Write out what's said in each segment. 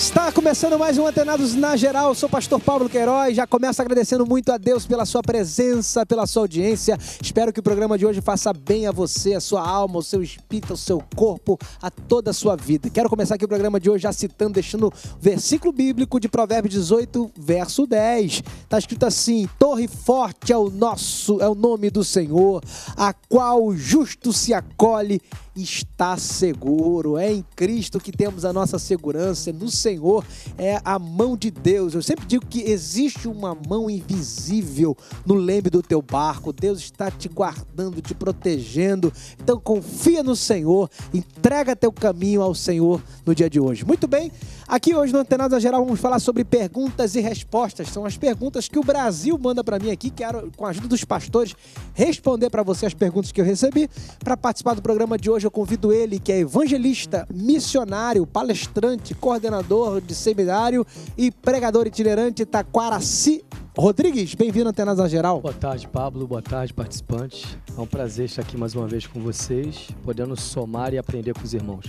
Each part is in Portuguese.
Está começando mais um Antenados na Geral. Eu sou o pastor Paulo Queiroz. Já começo agradecendo muito a Deus pela sua presença, pela sua audiência. Espero que o programa de hoje faça bem a você, a sua alma, o seu espírito, o seu corpo, a toda a sua vida. Quero começar aqui o programa de hoje já citando, deixando o versículo bíblico de Provérbios 18, verso 10. Está escrito assim: Torre forte é o nosso, é o nome do Senhor, a qual o justo se acolhe, está seguro. É em Cristo que temos a nossa segurança, no Senhor Senhor, é a mão de Deus. Eu sempre digo que existe uma mão invisível no leme do teu barco. Deus está te guardando, te protegendo. Então confia no Senhor, entrega teu caminho ao Senhor no dia de hoje. Muito bem. Aqui hoje no Antenada Geral vamos falar sobre perguntas e respostas. São as perguntas que o Brasil manda para mim aqui, quero, com a ajuda dos pastores, responder para você as perguntas que eu recebi. Para participar do programa de hoje, eu convido ele, que é evangelista, missionário, palestrante, coordenador de seminário e pregador itinerante Taquaraci Rodrigues, bem-vindo à Antenasa Geral. Boa tarde, Pablo. Boa tarde, participantes. É um prazer estar aqui mais uma vez com vocês, podendo somar e aprender com os irmãos.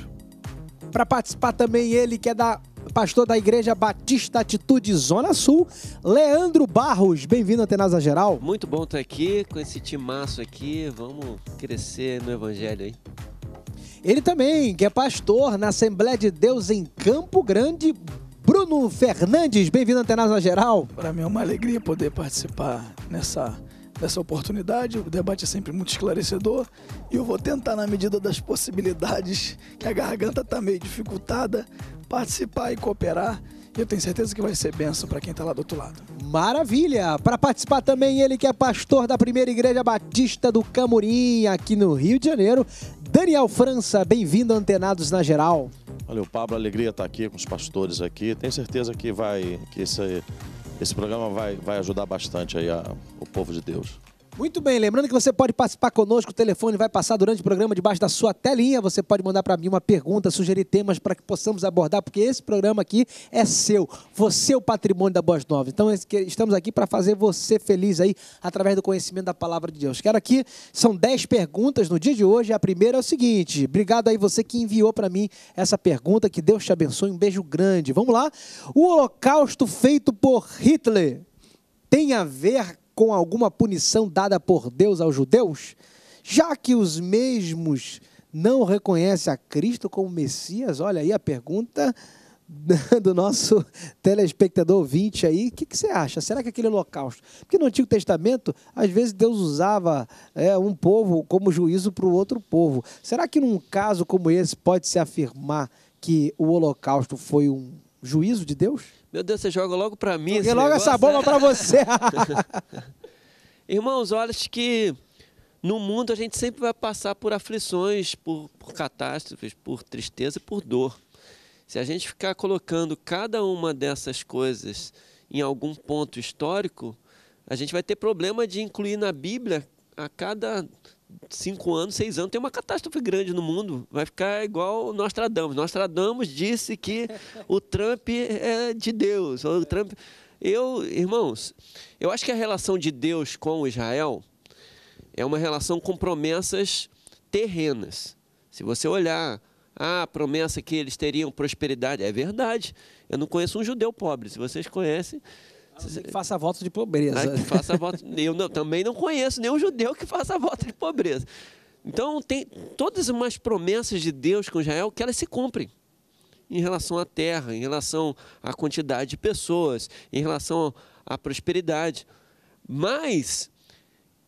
Para participar também ele, que é da pastor da Igreja Batista Atitude Zona Sul, Leandro Barros. Bem-vindo à Tenasa Geral. Muito bom estar aqui com esse timaço aqui. Vamos crescer no Evangelho aí. Ele também, que é pastor na Assembleia de Deus em Campo Grande, Bruno Fernandes. Bem-vindo à Tenasa Geral. Para mim é uma alegria poder participar nessa dessa oportunidade. O debate é sempre muito esclarecedor e eu vou tentar, na medida das possibilidades, que a garganta está meio dificultada, participar e cooperar. E eu tenho certeza que vai ser benção para quem está lá do outro lado. Maravilha! Para participar também, ele que é pastor da primeira igreja batista do Camorim, aqui no Rio de Janeiro, Daniel França. Bem-vindo, Antenados na Geral. Valeu, Pablo. Alegria estar aqui com os pastores aqui. Tenho certeza que vai que esse esse programa vai, vai ajudar bastante aí a, o povo de Deus. Muito bem, lembrando que você pode participar conosco, o telefone vai passar durante o programa debaixo da sua telinha. Você pode mandar para mim uma pergunta, sugerir temas para que possamos abordar, porque esse programa aqui é seu. Você é o patrimônio da Boas Novas. Então estamos aqui para fazer você feliz aí através do conhecimento da palavra de Deus. Quero aqui, são 10 perguntas no dia de hoje. A primeira é o seguinte: obrigado aí você que enviou para mim essa pergunta. Que Deus te abençoe. Um beijo grande. Vamos lá. O holocausto feito por Hitler tem a ver com alguma punição dada por Deus aos judeus, já que os mesmos não reconhecem a Cristo como Messias? Olha aí a pergunta do nosso telespectador ouvinte aí, o que, que, você acha? Será que aquele holocausto? Porque no Antigo Testamento, às vezes Deus usava é, um povo como juízo para o outro povo. Será que num caso como esse pode se afirmar que o holocausto foi um juízo de Deus? Meu Deus, você joga logo para mim. Joguei logo negócio, essa bomba para você. Irmãos, olha que no mundo a gente sempre vai passar por aflições, por, por catástrofes, por tristeza e por dor. Se a gente ficar colocando cada uma dessas coisas em algum ponto histórico, a gente vai ter problema de incluir na Bíblia a cada cinco anos, seis anos, tem uma catástrofe grande no mundo. Vai ficar igual Nostradamus. Nostradamus disse que o Trump é de Deus. O Trump... Eu, irmãos, eu acho que a relação de Deus com Israel é uma relação com promessas terrenas. Se você olhar a promessa que eles teriam prosperidade, é verdade. Eu não conheço um judeu pobre. Se vocês conhecem, que faça voto de pobreza. faça voto. Eu não, também não conheço nenhum judeu que faça voto de pobreza. Então, tem todas as promessas de Deus com Israel que elas se cumprem em relação à terra, em relação à quantidade de pessoas, em relação à prosperidade. Mas,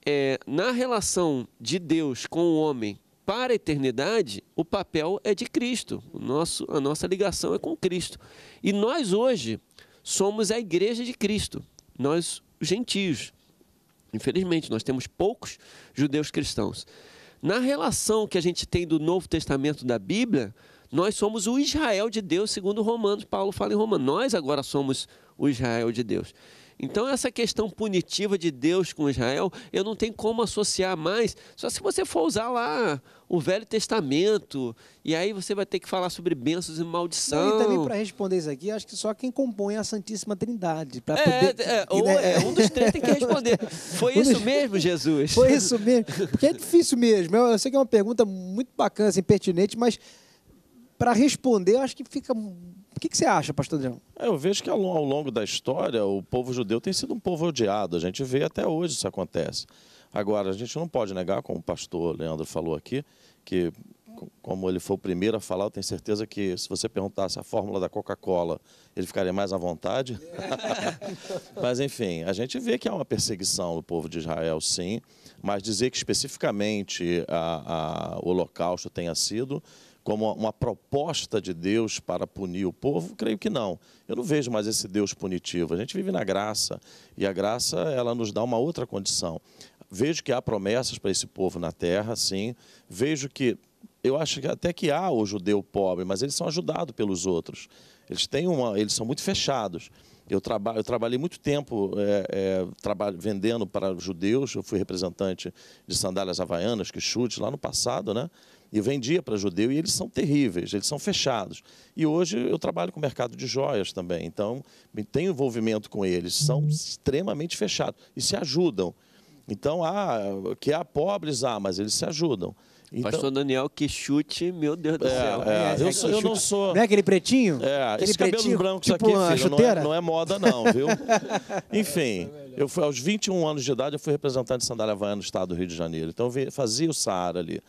é, na relação de Deus com o homem para a eternidade, o papel é de Cristo. O nosso, a nossa ligação é com Cristo. E nós, hoje, somos a igreja de Cristo, nós, os gentios. Infelizmente, nós temos poucos judeus cristãos. Na relação que a gente tem do Novo Testamento da Bíblia, nós somos o Israel de Deus, segundo Romanos, Paulo fala em Romanos. Nós agora somos o Israel de Deus. Então, essa questão punitiva de Deus com Israel, eu não tenho como associar mais, só se você for usar lá o Velho Testamento, e aí você vai ter que falar sobre bênçãos e maldição. e também para responder isso aqui, acho que só quem compõe a Santíssima Trindade. é, poder, é, ou, né, é, um dos três tem que responder. Foi isso mesmo, Jesus? Foi isso mesmo. Porque é difícil mesmo. Eu, eu sei que é uma pergunta muito bacana, assim, pertinente, mas para responder, eu acho que fica que, que você acha, pastor Adriano? Eu vejo que ao longo da história o povo judeu tem sido um povo odiado. A gente vê até hoje isso acontece. Agora, a gente não pode negar, como o pastor Leandro falou aqui, que como ele foi o primeiro a falar, eu tenho certeza que se você perguntasse a fórmula da Coca-Cola, ele ficaria mais à vontade. mas enfim, a gente vê que há uma perseguição do povo de Israel, sim, mas dizer que especificamente a, a, o holocausto tenha sido, como uma proposta de Deus para punir o povo? Creio que não. Eu não vejo mais esse Deus punitivo. A gente vive na graça e a graça ela nos dá uma outra condição. Vejo que há promessas para esse povo na terra, sim. Vejo que eu acho que até que há o judeu pobre, mas eles são ajudados pelos outros. Eles têm uma, eles são muito fechados. Eu, traba, eu trabalhei muito tempo é, é, traba, vendendo para judeus. Eu fui representante de sandálias havaianas, que chute lá no passado, né? E vendia para judeu e eles são terríveis, eles são fechados. E hoje eu trabalho com o mercado de joias também, então tenho envolvimento com eles, são uhum. extremamente fechados e se ajudam. Então, ah, que há pobres, há, mas eles se ajudam. Então, Pastor Daniel, que chute, meu Deus do é, céu. É, é eu, é sou, eu, não sou. Não é aquele pretinho? É, aquele esse pretinho, cabelo branco tipo isso aqui, filho, não é, não é, moda, não, viu? Enfim, é eu fui, aos 21 anos de idade, eu fui representante de sandália havaiana no estado do Rio de Janeiro. Então, eu fazia o Saara ali.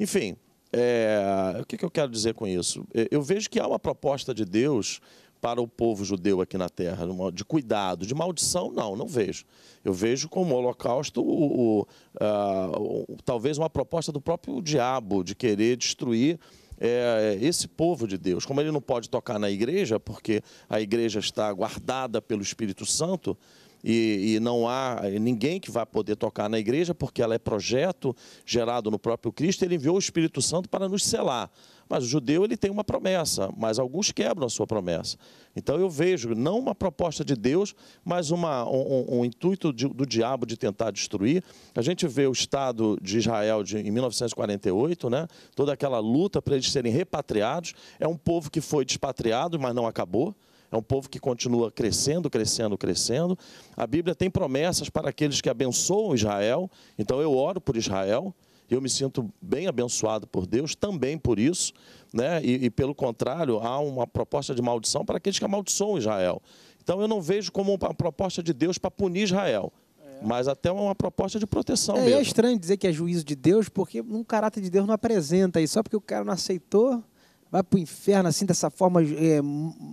Enfim, é, o que, que eu quero dizer com isso? Eu vejo que há uma proposta de Deus para o povo judeu aqui na terra, de cuidado, de maldição, não, não vejo. Eu vejo como o holocausto o, o, a, ah, o, talvez uma proposta do próprio diabo de querer destruir é, esse povo de Deus. Como ele não pode tocar na igreja, porque a igreja está guardada pelo Espírito Santo, e, e, não há eh, ninguém que vai poder tocar na igreja, porque ela é projeto gerado no próprio Cristo, ele enviou o Espírito Santo para nos selar. Mas o judeu ele tem uma promessa, mas alguns quebram a sua promessa. Então eu vejo não uma proposta de Deus, mas uma, um, um intuito de, do diabo de tentar destruir. A gente vê o Estado de Israel de, em 1948, né? toda aquela luta para eles serem repatriados. É um povo que foi despatriado, mas não acabou. É um povo que continua crescendo, crescendo, crescendo. A Bíblia tem promessas para aqueles que abençoam Israel. Então eu oro por Israel. Eu me sinto bem abençoado por Deus também por isso, né? E, e pelo contrário, há uma proposta de maldição para aqueles que amaldiçoam Israel. Então eu não vejo como uma proposta de Deus para punir Israel é. mas até uma proposta de proteção é, é mesmo. É estranho dizer que é juízo de Deus, porque um caráter de Deus não apresenta isso. Só porque o cara não aceitou, vai para o inferno assim, dessa forma, é,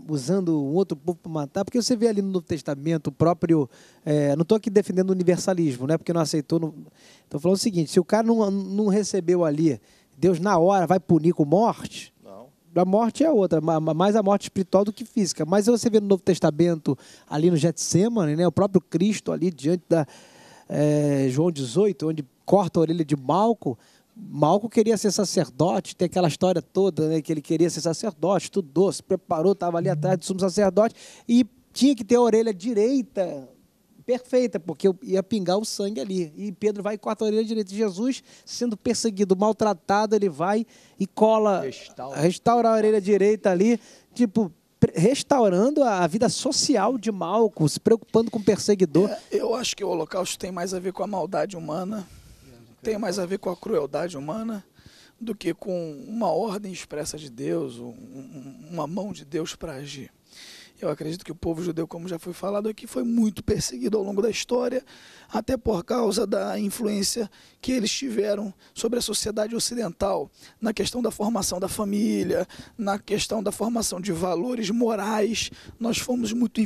usando um outro povo para matar, porque você vê ali no Novo Testamento o próprio. É, não estou aqui defendendo o universalismo, né? porque não aceitou. Estou falando o seguinte: se o cara não, não recebeu ali, Deus na hora vai punir com morte. Não. A morte é outra, mais a morte espiritual do que física. Mas você vê no Novo Testamento, ali no Getsemane, né, o próprio Cristo ali diante da é, João 18, onde corta a orelha de Malco, Malco queria ser sacerdote, tem aquela história toda, né, que ele queria ser sacerdote, estudou, se preparou, estava ali atrás do sumo sacerdote e tinha que ter a orelha direita perfeita, porque ia pingar o sangue ali. E Pedro vai e corta a orelha direita. Jesus, sendo perseguido, maltratado, ele vai e cola, Restaura. restaura a orelha direita ali, tipo, restaurando a vida social de Malco, se preocupando com o perseguidor. É, eu acho que o Holocausto tem mais a ver com a maldade humana tem mais a ver com a crueldade humana do que com uma ordem expressa de Deus, um, uma mão de Deus para agir. Eu acredito que o povo judeu, como já foi falado aqui, foi muito perseguido ao longo da história, até por causa da influência que eles tiveram sobre a sociedade ocidental, na questão da formação da família, na questão da formação de valores morais. Nós fomos muito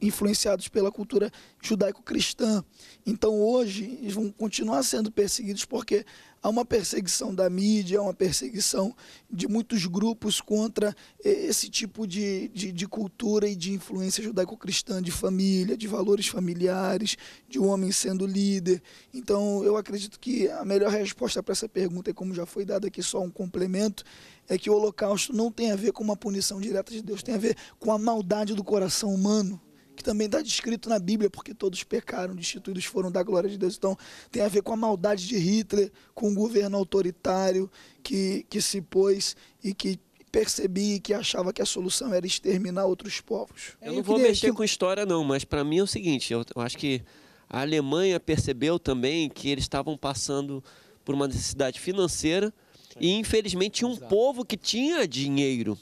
influenciados pela cultura judaico-cristã. Então hoje eles vão continuar sendo perseguidos porque há uma perseguição da mídia, há uma perseguição de muitos grupos contra eh, esse tipo de, de, de cultura e de influência judaico-cristã, de família, de valores familiares, de um homem sendo líder. Então, eu acredito que a melhor resposta para essa pergunta, e como já foi dado aqui só um complemento, é que o holocausto não tem a ver com uma punição direta de Deus, tem a ver com a maldade do coração humano que também está descrito na Bíblia, porque todos pecaram, destituídos foram da glória de Deus. Então, tem a ver com a maldade de Hitler, com o um governo autoritário que, que se pôs e que percebi que achava que a solução era exterminar outros povos. Eu é, não vou mexer com história não, mas para mim é o seguinte, eu, acho que a Alemanha percebeu também que eles estavam passando por uma necessidade financeira e infelizmente um povo que tinha dinheiro.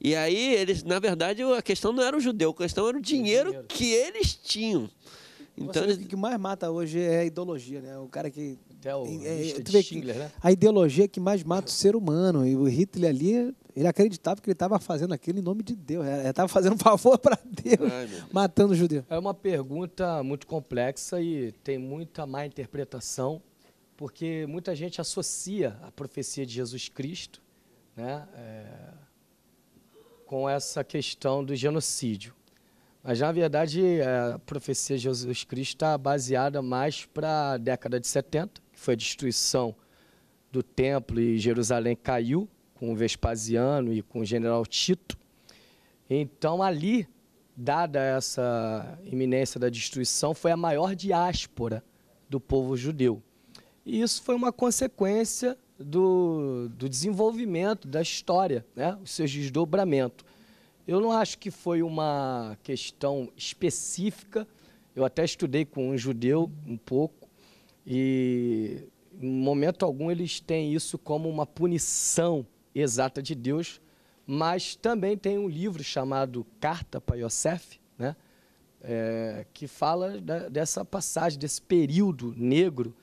E aí eles, na verdade, a questão não era o judeu, a questão era o dinheiro, o dinheiro. que eles tinham. Então, eles... o que mais mata hoje é a ideologia, né? O cara que até o é, é Schindler, né? A ideologia que mais mata o ser humano. E o Hitler ali, ele acreditava que ele estava fazendo aquilo em nome de Deus. Né? Ele estava fazendo um favor para Deus, Ai, matando o judeu. É uma pergunta muito complexa e tem muita má interpretação, porque muita gente associa a profecia de Jesus Cristo, né? É com essa questão do genocídio. Mas, na verdade, a profecia de Jesus Cristo está baseada mais para a década de 70, que foi a destruição do templo e Jerusalém caiu com Vespasiano e com o general Tito. Então, ali, dada essa iminência da destruição, foi a maior diáspora do povo judeu. E isso foi uma consequência do, do desenvolvimento da história, né? o seu desdobramento. Eu não acho que foi uma questão específica. Eu até estudei com um judeu um pouco e, em momento algum, eles têm isso como uma punição exata de Deus. Mas também tem um livro chamado Carta para Yosef, né? É, que fala da, dessa passagem, desse período negro,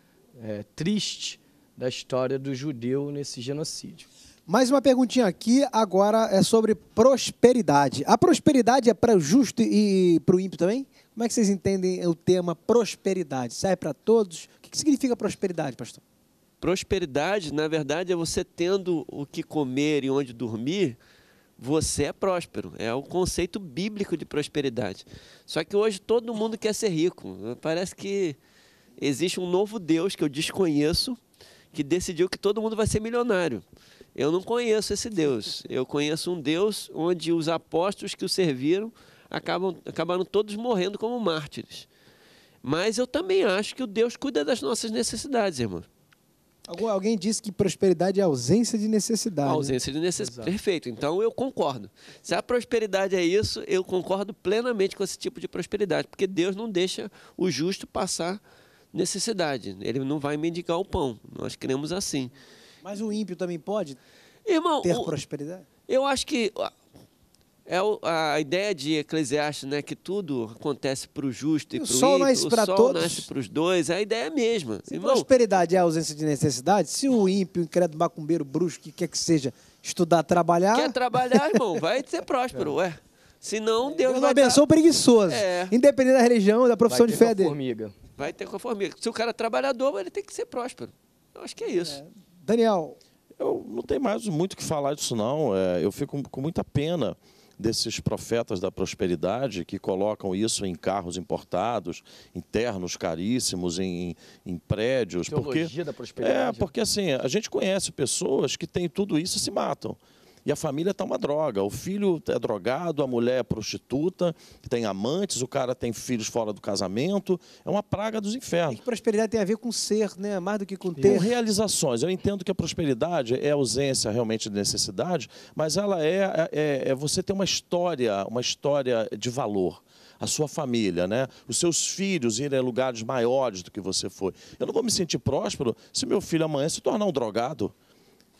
é, triste, da história do judeu nesse genocídio. Mais uma perguntinha aqui, agora é sobre prosperidade. A prosperidade é para o justo e para o ímpio também? Como é que vocês entendem o tema prosperidade? Serve para todos? O que significa prosperidade, pastor? Prosperidade, na verdade, é você tendo o que comer e onde dormir, você é próspero. É o conceito bíblico de prosperidade. Só que hoje todo mundo quer ser rico. Parece que existe um novo Deus que eu desconheço que decidiu que todo mundo vai ser milionário. Eu não conheço esse Deus. Eu conheço um Deus onde os apóstolos que o serviram acabam, acabaram todos morrendo como mártires. Mas eu também acho que o Deus cuida das nossas necessidades, irmão. Alguém disse que prosperidade é ausência de necessidade. A né? ausência de necessidade. Perfeito. Então eu concordo. Se a prosperidade é isso, eu concordo plenamente com esse tipo de prosperidade, porque Deus não deixa o justo passar necessidade. Ele não vai mendigar o pão. Nós cremos assim. Mas o ímpio também pode Irmão, ter prosperidade? Eu acho que é a ideia de Eclesiastes, né, que tudo acontece para o justo e, para o ímpio. Nasce o sol todos. nasce para os dois. A ideia é a mesma. Se Irmão, prosperidade é a ausência de necessidade, se o ímpio, incrédulo, macumbeiro, bruxo, que quer que seja, estudar, trabalhar... Quer trabalhar, irmão, vai ser próspero, é Senão Deus, Deus vai abençoa dar... preguiçoso. É. Independente da religião, da profissão de fé dele. Formiga. Vai ter conformismo. Se o cara é trabalhador, ele tem que ser próspero. Eu acho que é isso. É. Daniel. Eu não tenho mais muito o que falar disso, não. É, eu fico com muita pena desses profetas da prosperidade que colocam isso em carros importados, internos caríssimos, em, em prédios. Teologia porque, da prosperidade. É, porque assim, a gente conhece pessoas que têm tudo isso e se matam e a família está uma droga. O filho é drogado, a mulher é prostituta, tem amantes, o cara tem filhos fora do casamento. É uma praga dos infernos. E é que prosperidade tem a ver com ser, né? Mais do que com ter. Com realizações. Eu entendo que a prosperidade é ausência realmente de necessidade, mas ela é, é, é você ter uma história, uma história de valor a sua família, né? os seus filhos irem a lugares maiores do que você foi. Eu não vou me sentir próspero se meu filho amanhã se tornar um drogado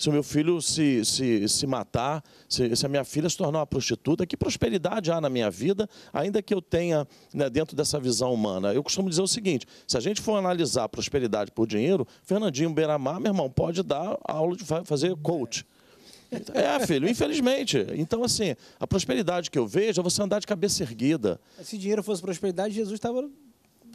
se o meu filho se, se, se matar, se, se a minha filha se tornar uma prostituta, que prosperidade há na minha vida, ainda que eu tenha né, dentro dessa visão humana? Eu costumo dizer o seguinte: se a gente for analisar prosperidade por dinheiro, Fernandinho Beiramar, meu irmão, pode dar aula de fazer coach. É, filho, infelizmente. Então, assim, a prosperidade que eu vejo é você andar de cabeça erguida. Se dinheiro fosse prosperidade, Jesus estava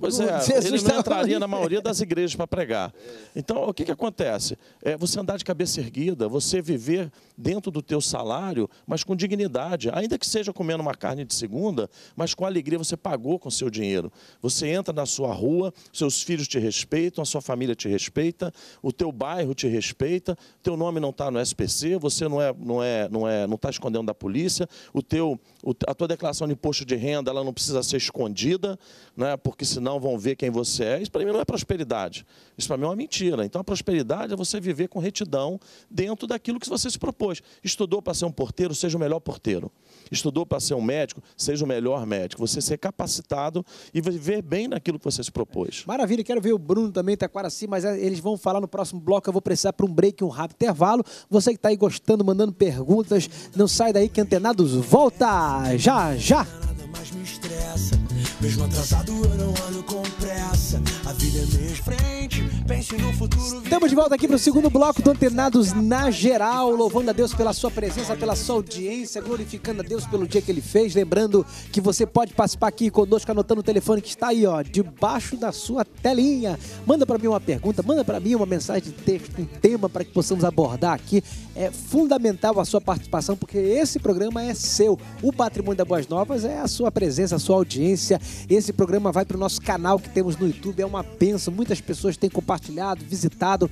Pois é, Jesus ele não entraria ali. na maioria das igrejas para pregar. Então, o que, que acontece? É você andar de cabeça erguida, você viver dentro do teu salário, mas com dignidade, ainda que seja comendo uma carne de segunda, mas com alegria você pagou com seu dinheiro. Você entra na sua rua, seus filhos te respeitam, a sua família te respeita, o teu bairro te respeita, teu nome não está no SPC, você não é, não é, não é, não está escondendo da polícia, o teu, a tua declaração de imposto de renda ela não precisa ser escondida, né? Porque senão não vão ver quem você é, isso para mim não é prosperidade. Isso para mim é uma mentira. Então, a prosperidade é você viver com retidão dentro daquilo que você se propôs. Estudou para ser um porteiro, seja o melhor porteiro. Estudou para ser um médico, seja o melhor médico. Você ser capacitado e viver bem naquilo que você se propôs. Maravilha, quero ver o Bruno também, tá sim mas é, eles vão falar no próximo bloco. Eu vou precisar para um break, um rápido intervalo. Você que está aí gostando, mandando perguntas, não sai daí que Antenados volta já, já! Nada mais me estressa mesmo atrasado, eu não ando com pressa. A vida é minha frente, pense no futuro. Estamos de volta aqui para o segundo bloco do Antenados na Geral. Louvando a Deus pela sua presença, pela sua audiência, glorificando a Deus pelo dia que ele fez. Lembrando que você pode participar aqui conosco, anotando o telefone que está aí, ó, debaixo da sua telinha. Manda para mim uma pergunta, manda para mim uma mensagem de texto, um tema para que possamos abordar aqui. É fundamental a sua participação, porque esse programa é seu. O Patrimônio da Boas Novas é a sua presença, a sua audiência esse programa vai para o nosso canal que temos no YouTube, é uma benção. Muitas pessoas têm compartilhado, visitado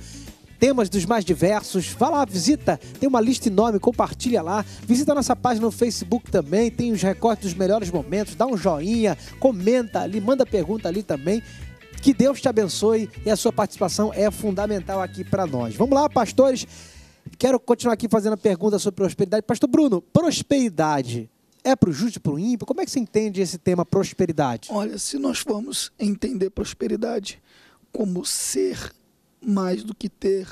temas dos mais diversos. Vá lá, visita, tem uma lista enorme, compartilha lá. Visita nossa página no Facebook também, tem os recortes dos melhores momentos, dá um joinha, comenta ali, manda pergunta ali também. Que Deus te abençoe e a sua participação é fundamental aqui para nós. Vamos lá, pastores. Quero continuar aqui fazendo a pergunta sobre prosperidade. Pastor Bruno, prosperidade é para o justo e para o ímpio? Como é que você entende esse tema prosperidade? Olha, se nós formos entender prosperidade como ser mais do que ter,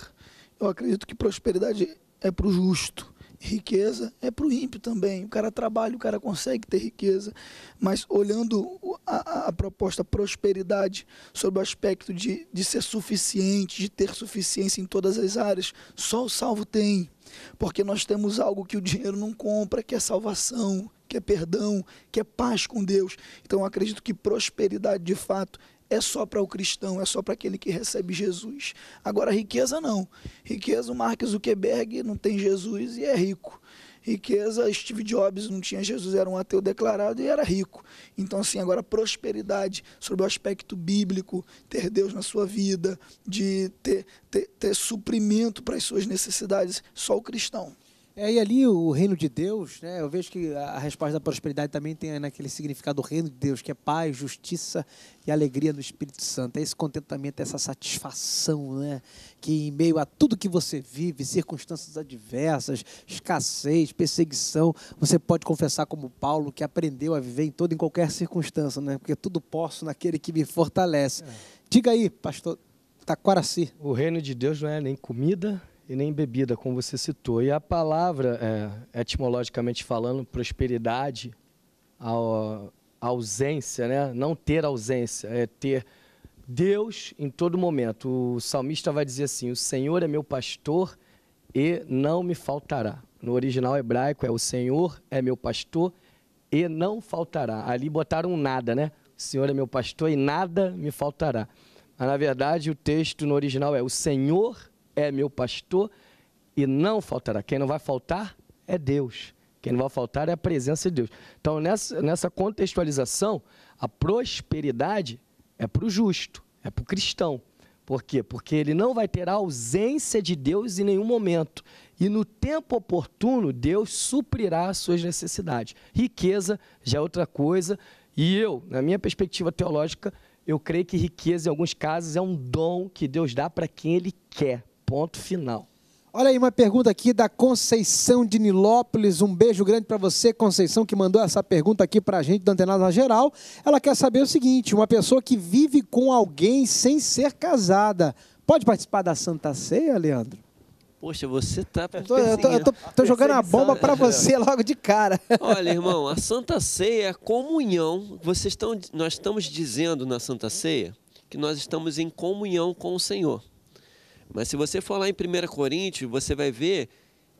eu acredito que prosperidade é para o justo. Riqueza é para o ímpio também. O cara trabalha, o cara consegue ter riqueza. Mas olhando a, a proposta prosperidade sobre o aspecto de, de ser suficiente, de ter suficiência em todas as áreas, só o salvo tem porque nós temos algo que o dinheiro não compra, que é salvação, que é perdão, que é paz com Deus. Então eu acredito que prosperidade de fato é só para o cristão, é só para aquele que recebe Jesus. Agora, riqueza não. Riqueza, o Mark Zuckerberg não tem Jesus e é rico. Riqueza, Steve Jobs não tinha Jesus, era um ateu declarado e era rico. Então, assim, agora prosperidade, sobre o aspecto bíblico, ter Deus na sua vida, de ter, ter, ter suprimento para as suas necessidades, só o cristão. É, e ali o reino de Deus, né? eu vejo que a resposta da prosperidade também tem naquele né, significado do reino de Deus, que é paz, justiça e alegria no Espírito Santo. É esse contentamento, é essa satisfação, né? que em meio a tudo que você vive, circunstâncias adversas, escassez, perseguição, você pode confessar como Paulo, que aprendeu a viver em toda e em qualquer circunstância, né? porque tudo posso naquele que me fortalece. É. Diga aí, pastor Taquaraci. O reino de Deus não é nem comida, e nem bebida, como você citou. E a palavra, é, etimologicamente falando, prosperidade, a, a ausência, né? não ter ausência, é ter Deus em todo momento. O salmista vai dizer assim: O Senhor é meu pastor e não me faltará. No original hebraico é: O Senhor é meu pastor e não faltará. Ali botaram nada, né? O Senhor é meu pastor e nada me faltará. Mas, na verdade, o texto no original é: O Senhor é é meu pastor e não faltará. Quem não vai faltar é Deus. Quem não vai faltar é a presença de Deus. Então, nessa, nessa contextualização, a prosperidade é para o justo, é para o cristão. Por quê? Porque ele não vai ter a ausência de Deus em nenhum momento. E no tempo oportuno, Deus suprirá as suas necessidades. Riqueza já é outra coisa. E eu, na minha perspectiva teológica, eu creio que riqueza, em alguns casos, é um dom que Deus dá para quem ele quer. Ponto final. Olha aí uma pergunta aqui da Conceição de Nilópolis. Um beijo grande para você, Conceição, que mandou essa pergunta aqui para a gente do Antenada Geral. Ela quer saber o seguinte: uma pessoa que vive com alguém sem ser casada pode participar da Santa Ceia, Leandro? Poxa, você tá. Eu tô, eu tô, eu tô, tô jogando a bomba para você logo de cara. Olha, irmão, a Santa Ceia é a comunhão. Vocês estão, nós estamos dizendo na Santa Ceia que nós estamos em comunhão com o Senhor. Mas se você for lá em 1 Coríntios, você vai ver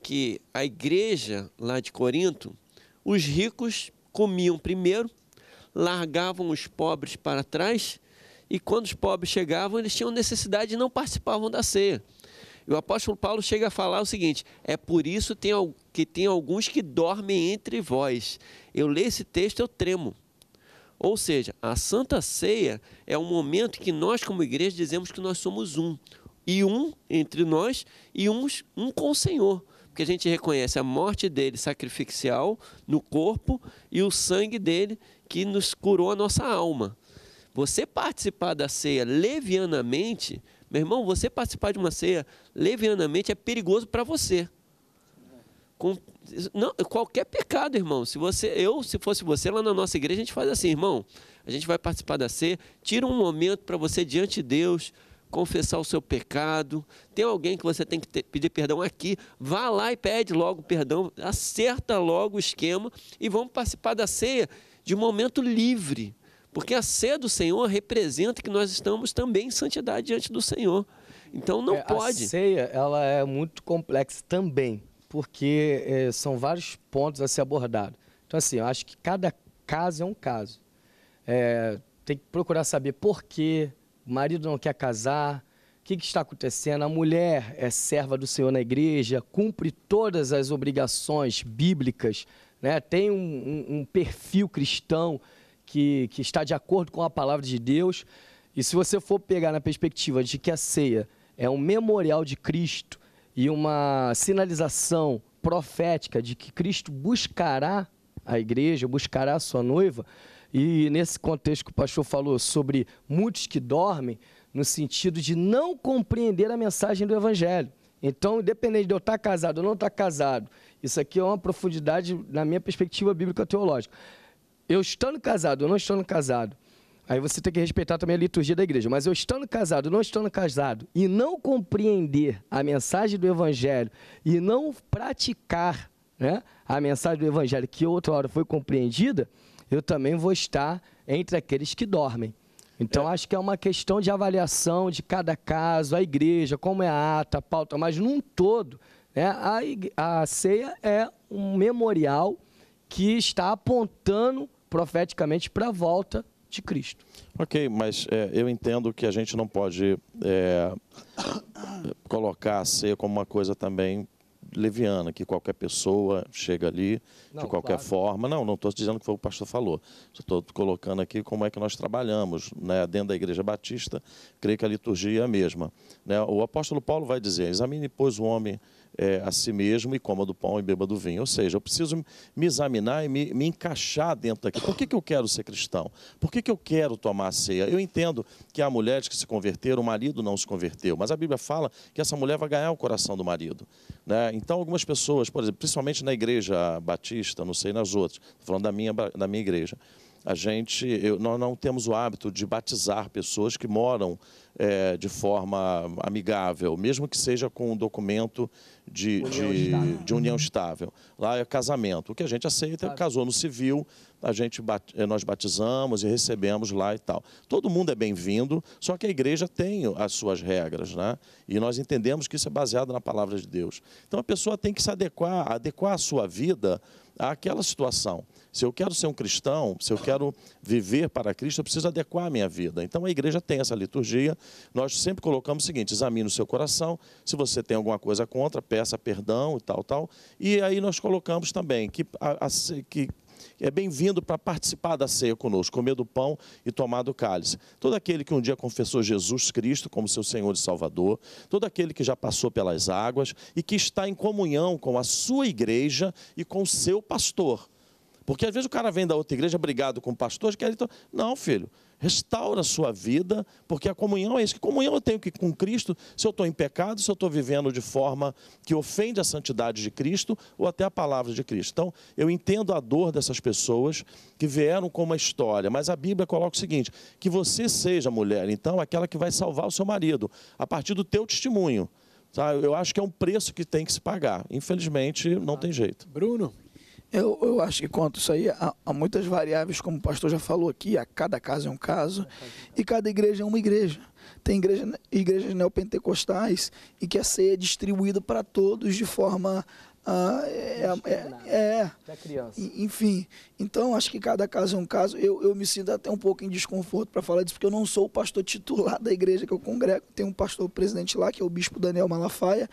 que a igreja lá de Corinto, os ricos comiam primeiro, largavam os pobres para trás, e quando os pobres chegavam, eles tinham necessidade e não participavam da ceia. E o apóstolo Paulo chega a falar o seguinte: é por isso que tem alguns que dormem entre vós. Eu leio esse texto, eu tremo. Ou seja, a Santa Ceia é um momento que nós, como igreja, dizemos que nós somos um e um entre nós e uns, um com o Senhor. Porque a gente reconhece a morte dele sacrificial no corpo e o sangue dele que nos curou a nossa alma. Você participar da ceia levianamente, meu irmão, você participar de uma ceia levianamente é perigoso para você. Com, não, qualquer pecado, irmão. Se você, eu, se fosse você lá na nossa igreja, a gente faz assim, irmão. A gente vai participar da ceia, tira um momento para você diante de Deus, confessar o seu pecado. Tem alguém que você tem que ter, pedir perdão aqui, vá lá e pede logo perdão, acerta logo o esquema e vamos participar da ceia de um momento livre. Porque a ceia do Senhor representa que nós estamos também em santidade diante do Senhor. Então não é, pode. A ceia ela é muito complexa também, porque é, são vários pontos a ser abordado. Então assim, eu acho que cada caso é um caso. É, tem que procurar saber por quê, o marido não quer casar, o que, que está acontecendo? A mulher é serva do Senhor na igreja, cumpre todas as obrigações bíblicas, né? tem um, um, um perfil cristão que, que está de acordo com a palavra de Deus. E se você for pegar na perspectiva de que a ceia é um memorial de Cristo e uma sinalização profética de que Cristo buscará a igreja, buscará a sua noiva, e nesse contexto que o pastor falou sobre muitos que dormem, no sentido de não compreender a mensagem do Evangelho. Então, independente de eu estar casado ou não estar casado, isso aqui é uma profundidade na minha perspectiva bíblica teológica. Eu estando casado ou não estando casado, aí você tem que respeitar também a liturgia da igreja, mas eu estando casado ou não estando casado, e não compreender a mensagem do Evangelho, e não praticar né, a mensagem do Evangelho que outra hora foi compreendida, eu também vou estar entre aqueles que dormem. Então, é. acho que é uma questão de avaliação de cada caso, a igreja, como é a ata, a pauta, mas num todo, né, a, a ceia é um memorial que está apontando profeticamente para a volta de Cristo. Ok, mas é, eu entendo que a gente não pode é, colocar a ceia como uma coisa também leviana, que qualquer pessoa chega ali não, de qualquer claro. forma. Não, não estou dizendo que foi o pastor falou. Estou colocando aqui como é que nós trabalhamos né, dentro da Igreja Batista. Creio que a liturgia é a mesma. Né? O apóstolo Paulo vai dizer: examine, pois, o homem é, a si mesmo e coma do pão e beba do vinho. Ou seja, eu preciso me examinar e me, me encaixar dentro daqui. Por que, que eu quero ser cristão? Por que, que eu quero tomar a ceia? Eu entendo que há mulheres que se converteram, o marido não se converteu, mas a Bíblia fala que essa mulher vai ganhar o coração do marido. Né? Então, algumas pessoas, por exemplo, principalmente na igreja batista, não sei nas outras, falando da minha, da minha igreja a gente, eu, nós não temos o hábito de batizar pessoas que moram é, de forma amigável, mesmo que seja com um documento de união, de, estável. De união estável. Lá é casamento. O que a gente aceita, claro. É casou no civil, a gente, é, nós batizamos e recebemos lá e tal. Todo mundo é bem-vindo, só que a igreja tem as suas regras, né? E nós entendemos que isso é baseado na palavra de Deus. Então a pessoa tem que se adequar, adequar a sua vida àquela situação. Se eu quero ser um cristão, se eu quero viver para Cristo, eu preciso adequar a minha vida. Então a igreja tem essa liturgia. Nós sempre colocamos o seguinte: examine o seu coração. Se você tem alguma coisa contra, peça perdão e tal, tal. E aí nós colocamos também que, a, a, que é bem-vindo para participar da ceia conosco, comer do pão e tomar do cálice. Todo aquele que um dia confessou Jesus Cristo como seu Senhor e Salvador, todo aquele que já passou pelas águas e que está em comunhão com a sua igreja e com o seu pastor. Porque às vezes o cara vem da outra igreja brigado com pastores, quer é então, não, filho, restaura a sua vida, porque a comunhão é isso. Que comunhão eu tenho que com Cristo, se eu estou em pecado, se eu estou vivendo de forma que ofende a santidade de Cristo ou até a palavra de Cristo. Então, eu entendo a dor dessas pessoas que vieram com uma história, mas a Bíblia coloca o seguinte: que você seja mulher, então, aquela que vai salvar o seu marido, a partir do teu testemunho. Eu acho que é um preço que tem que se pagar. Infelizmente, não tem ah. jeito. Bruno, eu, eu acho que quanto isso aí, há, há, muitas variáveis, como o pastor já falou aqui, a cada caso é um caso, e cada igreja é uma igreja. Tem igreja, igrejas neopentecostais e que a ceia é distribuída para todos de forma ah, é, é, é. é, criança. Enfim, então acho que cada caso é um caso. Eu, eu me sinto até um pouco em desconforto para falar disso, porque eu não sou o pastor titular da igreja que eu congrego. Tem um pastor presidente lá, que é o bispo Daniel Malafaia.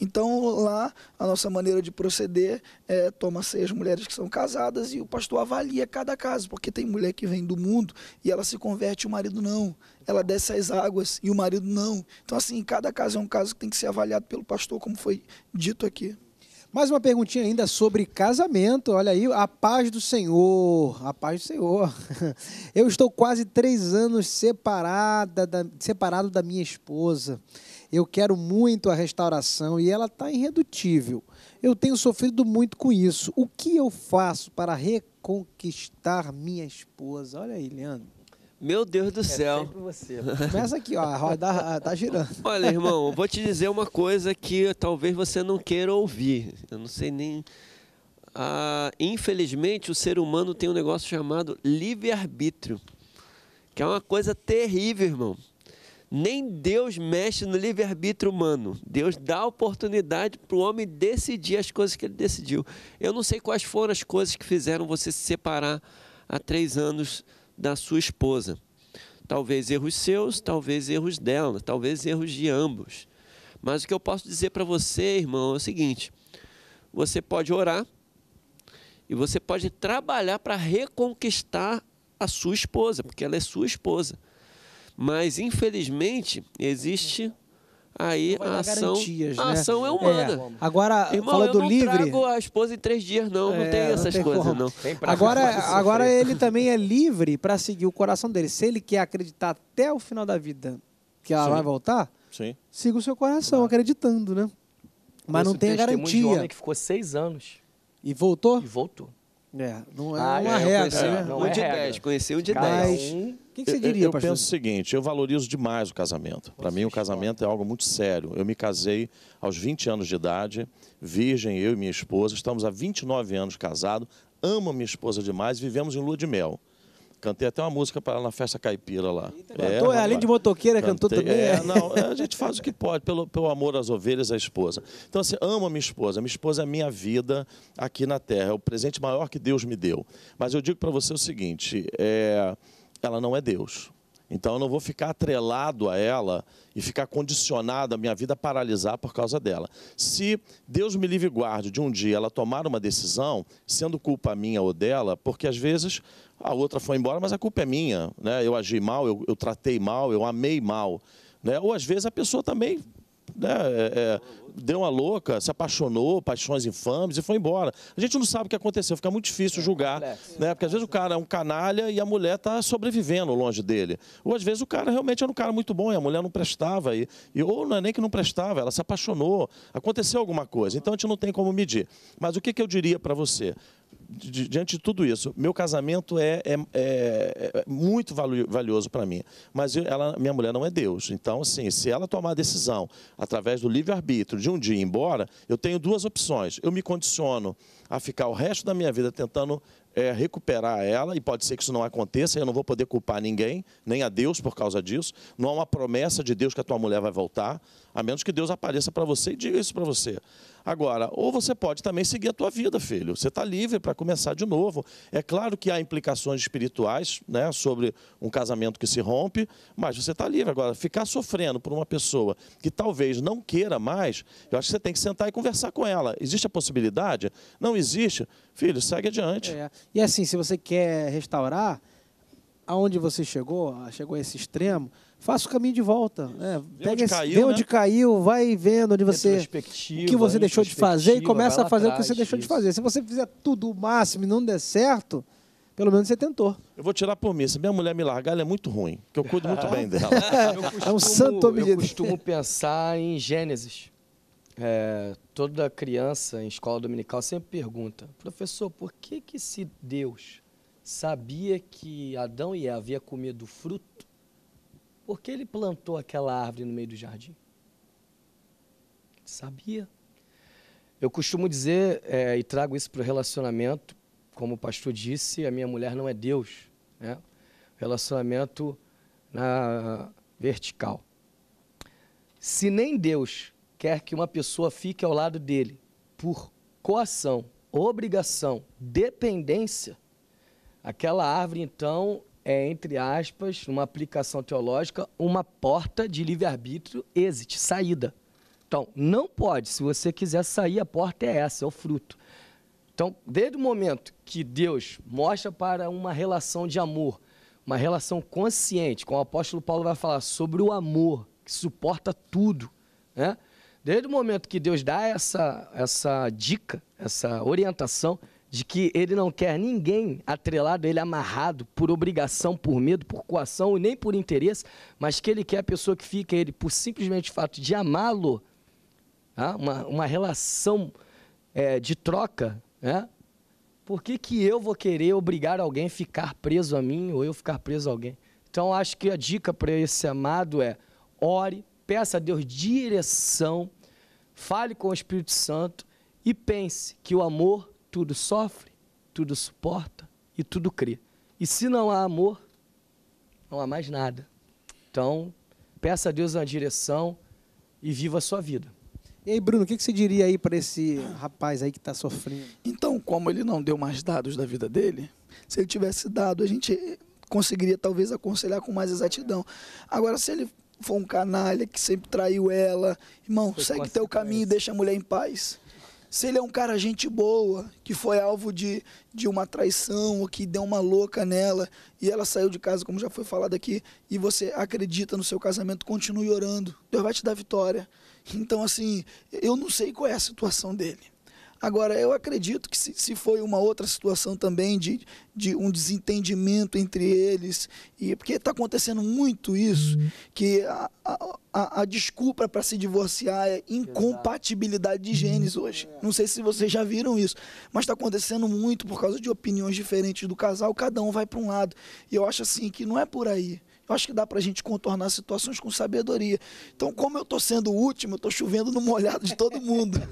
Então lá a nossa maneira de proceder é toma seis mulheres que são casadas e o pastor avalia cada caso, porque tem mulher que vem do mundo e ela se converte e o marido não. Ela desce as águas e o marido não. Então, assim, cada caso é um caso que tem que ser avaliado pelo pastor, como foi dito aqui. Mais uma perguntinha ainda sobre casamento. Olha aí, a paz do Senhor, a paz do Senhor. Eu estou quase três anos separada da, separado da minha esposa. Eu quero muito a restauração e ela está irredutível. Eu tenho sofrido muito com isso. O que eu faço para reconquistar minha esposa? Olha aí, Leandro. Meu Deus do é céu. você. Começa aqui, ó, a roda tá, tá girando. Olha, irmão, vou te dizer uma coisa que talvez você não queira ouvir. Eu não sei nem. Ah, infelizmente, o ser humano tem um negócio chamado livre-arbítrio, que é uma coisa terrível, irmão. Nem Deus mexe no livre-arbítrio humano. Deus dá oportunidade para o homem decidir as coisas que ele decidiu. Eu não sei quais foram as coisas que fizeram você se separar há três anos da sua esposa. Talvez erros seus, talvez erros dela, talvez erros de ambos. Mas o que eu posso dizer para você, irmão, é o seguinte: você pode orar e você pode trabalhar para reconquistar a sua esposa, porque ela é sua esposa. Mas, infelizmente, existe Aí a ação, né? a ação é, é. humana. É. Agora, Irmão, do livre. não a esposa em três dias, não. É, não tem essas não tem coisas, como. não. Agora, agora ele também é livre para seguir o coração dele. Se ele quer acreditar até o final da vida que ela Sim. vai voltar, Sim. siga o seu coração, claro. acreditando, né? Mas Esse não tem garantia. um homem que ficou seis anos. E voltou? E voltou. É, não é ah, uma é, regra. Conheci, né? Não um é de regra. dez, conheci um de Cada dez. Um que, que você diria, Eu, eu penso o seguinte, eu valorizo demais o casamento. Para mim, o casamento é algo muito sério. Eu me casei aos 20 anos de idade, virgem, eu e minha esposa. Estamos há 29 anos casados. Amo minha esposa demais, vivemos em lua de mel. Cantei até uma música para ela na festa caipira lá. É, além de motoqueira, cantou também? É, não, é, a gente faz o que pode, pelo, pelo amor às ovelhas, à esposa. Então, assim, amo a minha esposa. Minha esposa é a minha vida aqui na Terra. É o presente maior que Deus me deu. Mas eu digo para você o seguinte: é, ela não é Deus. Então eu não vou ficar atrelado a ela e ficar condicionado a minha vida a paralisar por causa dela. Se Deus me livre e guarde de um dia ela tomar uma decisão, sendo culpa minha ou dela, porque às vezes a outra foi embora, mas a culpa é minha. Né? Eu agi mal, eu, eu tratei mal, eu amei mal. Né? Ou às vezes a pessoa também né, é, é deu uma louca, se apaixonou, paixões infames e foi embora. A gente não sabe o que aconteceu, fica muito difícil é, julgar, né? Porque às vezes o cara é um canalha e a mulher está sobrevivendo longe dele. Ou às vezes o cara realmente era um cara muito bom e a mulher não prestava. E, e, ou não é nem que não prestava, ela se apaixonou, aconteceu alguma coisa. Então a gente não tem como medir. Mas o que, que eu diria para você? diante de tudo isso, meu casamento é, é, é, é muito valioso para mim. Mas ela, minha mulher não é Deus. Então, assim, se ela tomar a decisão através do livre-arbítrio de um dia ir embora, eu tenho duas opções. Eu me condiciono a ficar o resto da minha vida tentando é, recuperar ela, e pode ser que isso não aconteça, eu não vou poder culpar ninguém, nem a Deus por causa disso. Não há uma promessa de Deus que a tua mulher vai voltar. A menos que Deus apareça para você e diga isso para você. Agora, ou você pode também seguir a tua vida, filho. Você está livre para começar de novo. É claro que há implicações espirituais né, sobre um casamento que se rompe, mas você está livre. Agora, ficar sofrendo por uma pessoa que talvez não queira mais, eu acho que você tem que sentar e conversar com ela. Existe a possibilidade? Não existe? Filho, segue adiante. É. E assim, se você quer restaurar, aonde você chegou, chegou a esse extremo, Faça o caminho de volta. Né? vê pega onde esse, caiu, né? onde caiu, vai vendo onde você. O que você deixou de fazer e começa a fazer o que você deixou isso. de fazer. Se você fizer tudo o máximo e não der certo, pelo menos você tentou. Eu vou tirar por mim. Se minha mulher me largar, ela é muito ruim, porque eu cuido muito bem dela. costumo, é um santo homem Eu costumo pensar em Gênesis. É, toda criança em escola dominical sempre pergunta, professor, por que que se Deus sabia que Adão e Eva havia comido fruto por que ele plantou aquela árvore no meio do jardim? Sabia. Eu costumo dizer, é, e trago isso para o relacionamento, como o pastor disse, a minha mulher não é Deus. Né? Relacionamento na vertical. Se nem Deus quer que uma pessoa fique ao lado dele por coação, obrigação, dependência, aquela árvore então é, entre aspas, numa aplicação teológica, uma porta de livre-arbítrio, exit, saída. Então, não pode. Se você quiser sair, a porta é essa, é o fruto. Então, desde o momento que Deus mostra para uma relação de amor, uma relação consciente, como o apóstolo Paulo vai falar, sobre o amor que suporta tudo, né? Desde o momento que Deus dá essa, essa dica, essa orientação, de que ele não quer ninguém atrelado, ele amarrado por obrigação, por medo, por coação e nem por interesse, mas que ele quer a pessoa que fica ele por simplesmente fato de amá-lo, tá? uma, uma relação é, de troca. Né? Por que, que eu vou querer obrigar alguém a ficar preso a mim ou eu ficar preso a alguém? Então, acho que a dica para esse amado é ore, peça a Deus direção, fale com o Espírito Santo e pense que o amor tudo sofre, tudo suporta e tudo crê. E se não há amor, não há mais nada. Então, peça a Deus uma direção e viva a sua vida. E aí, Bruno, o que você diria aí para esse rapaz aí que está sofrendo? Então, como ele não deu mais dados da vida dele, se ele tivesse dado, a gente conseguiria talvez aconselhar com mais exatidão. Agora, se ele for um canalha que sempre traiu ela, irmão, Foi segue teu caminho e deixa a mulher em paz se ele é um cara gente boa, que foi alvo de, de uma traição ou que deu uma louca nela e ela saiu de casa, como já foi falado aqui, e você acredita no seu casamento, continue orando. Deus vai te dar vitória. Então, assim, eu não sei qual é a situação dele. Agora, eu acredito que se, se foi uma outra situação também de, de um desentendimento entre eles, e porque está acontecendo muito isso, uhum. que a, a, a, a desculpa para se divorciar é incompatibilidade de genes uhum. hoje. É. Não sei se vocês já viram isso, mas está acontecendo muito por causa de opiniões diferentes do casal, cada um vai para um lado. E eu acho assim que não é por aí. Eu acho que dá para a gente contornar situações com sabedoria. Então, como eu estou sendo o último, eu estou chovendo no molhado de todo mundo.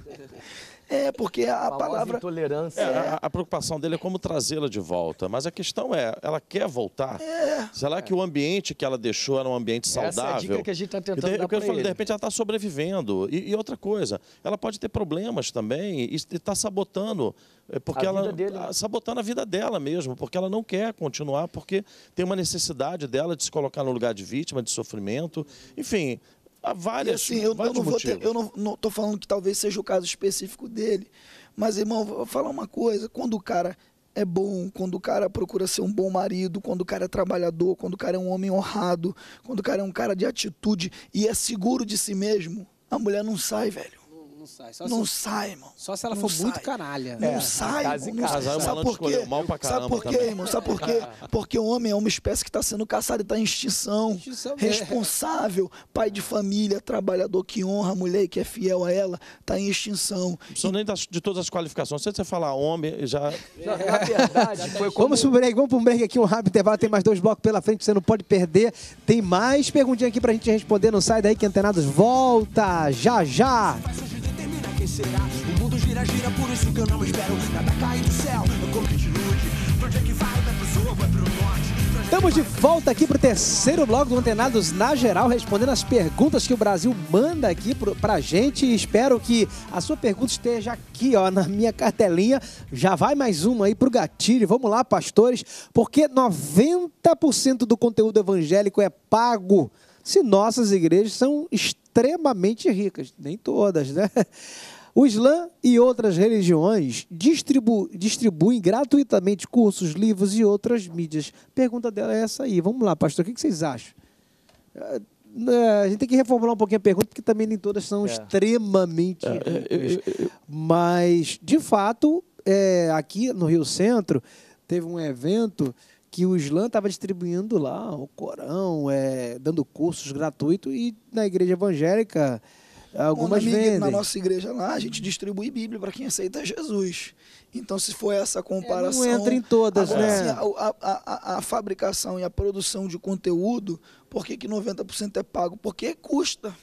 É, porque a, a palavra. Intolerância. É, é. A, a, preocupação dele é como trazê-la de volta. Mas a questão é, ela quer voltar? É. Será que o ambiente que ela deixou era um ambiente saudável? Essa é a dica que a gente está tentando de, dar eu falo, de repente ela está sobrevivendo. E, e, outra coisa, ela pode ter problemas também e está sabotando. Eh, porque a ela. Dele, né? Sabotando a vida dela mesmo, porque ela não quer continuar, porque tem uma necessidade dela de se colocar no lugar de vítima, de sofrimento. Enfim, Há várias, e assim, eu, vários eu não estou vou ter, eu não, não tô falando que talvez seja o caso específico dele, mas irmão, vou falar uma coisa, quando o cara é bom, quando o cara procura ser um bom marido, quando o cara é trabalhador, quando o cara é um homem honrado, quando o cara é um cara de atitude e é seguro de si mesmo, a mulher não sai, velho. Não sai. Só não se, sai, irmão. Só se ela for sai. muito canalha. Não é. sai, irmão. não Sabe por quê? Sabe por quê, irmão? Sabe por quê? Porque o homem é uma espécie que está sendo caçada e está em extinção. extinção né? responsável, é. pai de família, trabalhador que honra a mulher e que é fiel a ela, está em extinção. Não e... nem das, tá de todas as qualificações. Se você falar homem, já... Não, na é verdade, foi como... Vamos pro break, vamos pro break aqui, um rápido intervalo. Tem mais dois blocos pela frente, você não pode perder. Tem mais perguntinha aqui pra gente responder. Não sai daí que Antenados volta já já será? O mundo gira, gira, por isso que eu não espero nada cair do céu. Eu continuo pra onde é que vai? Vai pro sul, vai pro norte. É Estamos de volta aqui para o terceiro bloco do Antenados na Geral, respondendo as perguntas que o Brasil manda aqui para a gente. Espero que a sua pergunta esteja aqui ó, na minha cartelinha. Já vai mais uma aí para o gatilho. Vamos lá, pastores, porque 90% do conteúdo evangélico é pago se nossas igrejas são extremamente ricas. Nem todas, né? O Islã e outras religiões distribu distribuem gratuitamente cursos, livros e outras mídias. Pergunta dela é essa aí. Vamos lá, pastor, o que vocês acham? É, é, a gente tem que reformular um pouquinho a pergunta, porque também nem todas são é. extremamente é, Mas, de fato, é, aqui no Rio Centro, teve um evento que o Islã estava distribuindo lá o Corão, é, dando cursos gratuitos, e na igreja evangélica Algumas Bom, na, na nossa igreja lá, a gente distribui Bíblia para quem aceita Jesus. Então, se for essa comparação. É, não entra em todas, agora, né? Assim, a, a, a, a, fabricação e a produção de conteúdo, por que, que 90% é pago? Porque custa.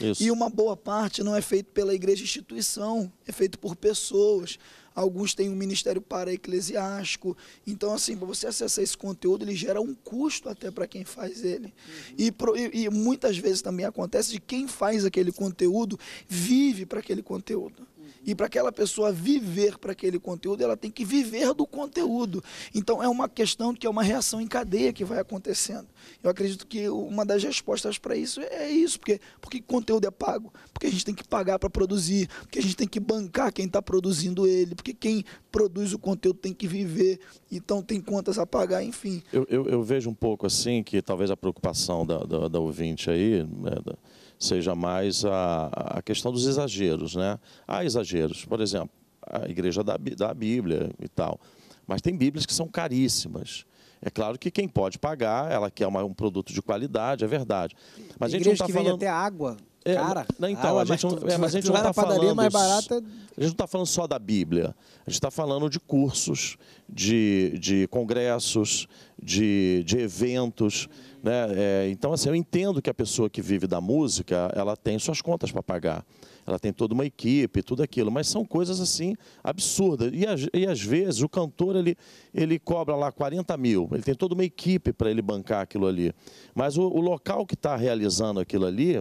Isso. E uma boa parte não é feito pela igreja instituição, é feito por pessoas. Alguns têm um ministério para eclesiástico. Então, assim, para você acessar esse conteúdo, ele gera um custo até para quem faz ele. Uhum. E, e muitas vezes também acontece de quem faz aquele conteúdo vive para aquele conteúdo. E para aquela pessoa viver para aquele conteúdo, ela tem que viver do conteúdo. Então é uma questão que é uma reação em cadeia que vai acontecendo. Eu acredito que uma das respostas para isso é isso, porque porque conteúdo é pago, porque a gente tem que pagar para produzir, porque a gente tem que bancar quem está produzindo ele, porque quem produz o conteúdo tem que viver, então tem contas a pagar, enfim. Eu, eu, eu vejo um pouco assim que talvez a preocupação da, da, da ouvinte aí, né, da seja mais a, a questão dos exageros. Né? Há exageros, por exemplo, a igreja da, da Bíblia e tal. Mas tem Bíblias que são caríssimas. É claro que quem pode pagar, ela quer uma, um produto de qualidade, é verdade. Mas a gente não está falando até água. É, cara, não, então, a gente, mas, não, é, mas a gente não está falando. barata... É a gente não está falando só da Bíblia. A gente está falando de cursos, de, de congressos, de, de eventos. Né? É, então, assim, eu entendo que a pessoa que vive da música, ela tem suas contas para pagar. Ela tem toda uma equipe, tudo aquilo, mas são coisas assim absurdas. E, e às vezes o cantor ele, ele cobra lá 40 mil, ele tem toda uma equipe para ele bancar aquilo ali. Mas o, o local que está realizando aquilo ali,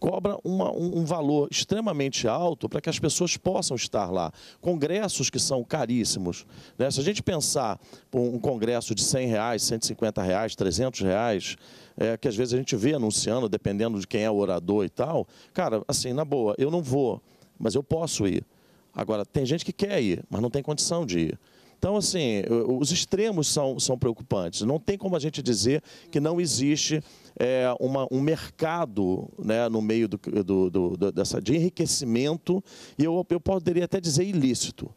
cobra uma, um, um, valor extremamente alto para que as pessoas possam estar lá. Congressos que são caríssimos. Né? Se a gente pensar um, congresso de 100 reais, 150 reais, 300 reais, é, que às vezes a gente vê anunciando, dependendo de quem é o orador e tal, cara, assim, na boa, eu não vou, mas eu posso ir. Agora, tem gente que quer ir, mas não tem condição de ir. Então, assim, os extremos são, são preocupantes. Não tem como a gente dizer que não existe é, uma, um mercado né, no meio do, do, do, dessa, de enriquecimento, e eu, eu poderia até dizer ilícito.